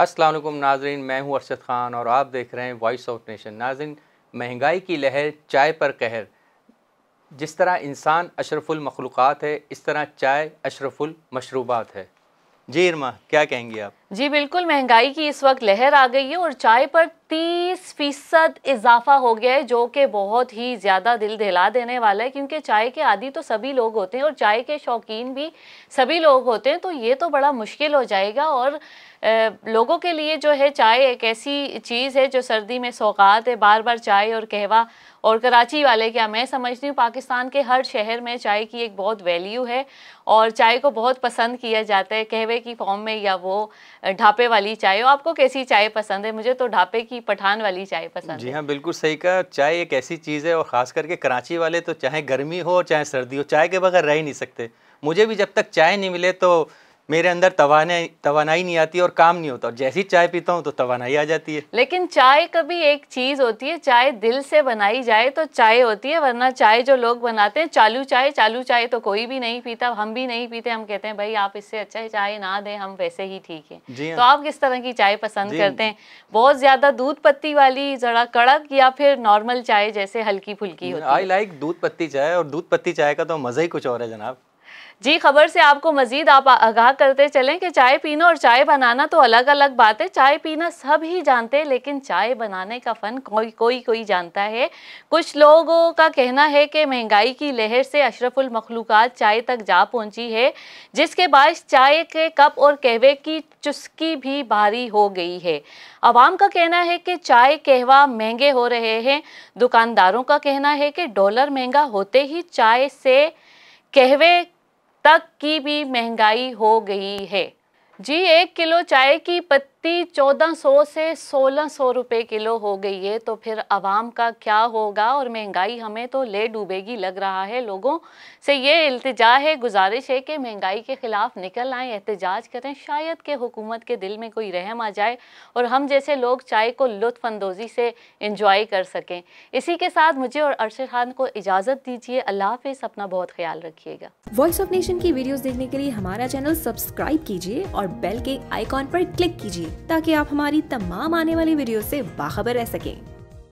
असलम नाजरीन मैं हूँ अरशद ख़ान और आप देख रहे हैं वॉइस ऑफ नेशन नाजरीन महंगाई की लहर चाय पर कहर जिस तरह इंसान अशरफुलमखलूक़ात है इस तरह चाय अशरफुलमशरूबात है जी इरमा क्या कहेंगी आप जी बिल्कुल महंगाई की इस वक्त लहर आ गई है और चाय पर 30 फीसद इजाफा हो गया है जो कि बहुत ही ज़्यादा दिल दहला देने वाला है क्योंकि चाय के आदि तो सभी लोग होते हैं और चाय के शौकीन भी सभी लोग होते हैं तो ये तो बड़ा मुश्किल हो जाएगा और लोगों के लिए जो है चाय एक ऐसी चीज़ है जो सर्दी में सौगात है बार बार चाय और कहवा और कराची वाले क्या मैं समझती हूँ पाकिस्तान के हर शहर में चाय की एक बहुत वैल्यू है और चाय को बहुत पसंद किया जाता है कहवे की फॉर्म में या वो ढापे वाली चाय हो आपको कैसी चाय पसंद है मुझे तो ढापे की पठान वाली चाय पसंद जी हाँ बिल्कुल सही कहा चाय एक ऐसी चीज़ है और ख़ास करके कराची वाले तो चाहे गर्मी हो चाहे सर्दी हो चाय के बगैर रह ही नहीं सकते मुझे भी जब तक चाय नहीं मिले तो मेरे अंदर तवानाई नहीं आती और काम नहीं होता और जैसी चाय पीता हूँ तो तवानाई आ जाती है लेकिन चाय कभी एक चीज़ होती है चाय दिल से बनाई जाए तो चाय होती है वरना चाय जो लोग बनाते हैं चालू चाय चालू चाय तो कोई भी नहीं पीता हम भी नहीं पीते हम कहते हैं भाई आप इससे अच्छा चाय ना दे हम वैसे ही ठीक है हाँ। तो आप किस तरह की चाय पसंद करते हैं बहुत ज़्यादा दूध पत्ती वाली जरा कड़क या फिर नॉर्मल चाय जैसे हल्की फुल्की होती आई लाइक दूध पत्ती चाय और दूध पत्ती चाय का तो मज़ा ही कुछ और है जनाब जी खबर से आपको मजीद आप आगाह करते चलें कि चाय पीना और चाय बनाना तो अलग अलग बात है चाय पीना सब ही जानते हैं लेकिन चाय बनाने का फ़न कोई कोई कोई जानता है कुछ लोगों का कहना है कि महंगाई की लहर से अशरफुल मखलूक़ात चाय तक जा पहुंची है जिसके बाद चाय के कप और कहवे की चुस्की भी भारी हो गई है आवाम का कहना है कि चाय कहवा महंगे हो रहे हैं दुकानदारों का कहना है कि डॉलर महंगा होते ही चाय से कहवे तक की भी महंगाई हो गई है जी एक किलो चाय की पत्ती चौदह 1400 से 1600 रुपए किलो हो गई है तो फिर आवाम का क्या होगा और महंगाई हमें तो ले डूबेगी लग रहा है लोगों से ये अल्तजा है गुजारिश है कि महंगाई के ख़िलाफ़ निकल आएँ एहतजाज करें शायद के हुकूमत के दिल में कोई रहम आ जाए और हम जैसे लोग चाय को लुफानंदोज़ी से इंजॉय कर सकें इसी के साथ मुझे और अरशद खान को इजाज़त दीजिए अल्लाह हाफिज़ अपना बहुत ख्याल रखिएगा वॉइस ऑफ नेशन की वीडियोज़ देखने के लिए हमारा चैनल सब्सक्राइब कीजिए और बेल के आइकॉन पर क्लिक कीजिए ताकि आप हमारी तमाम आने वाली वीडियो से बाखबर रह सकें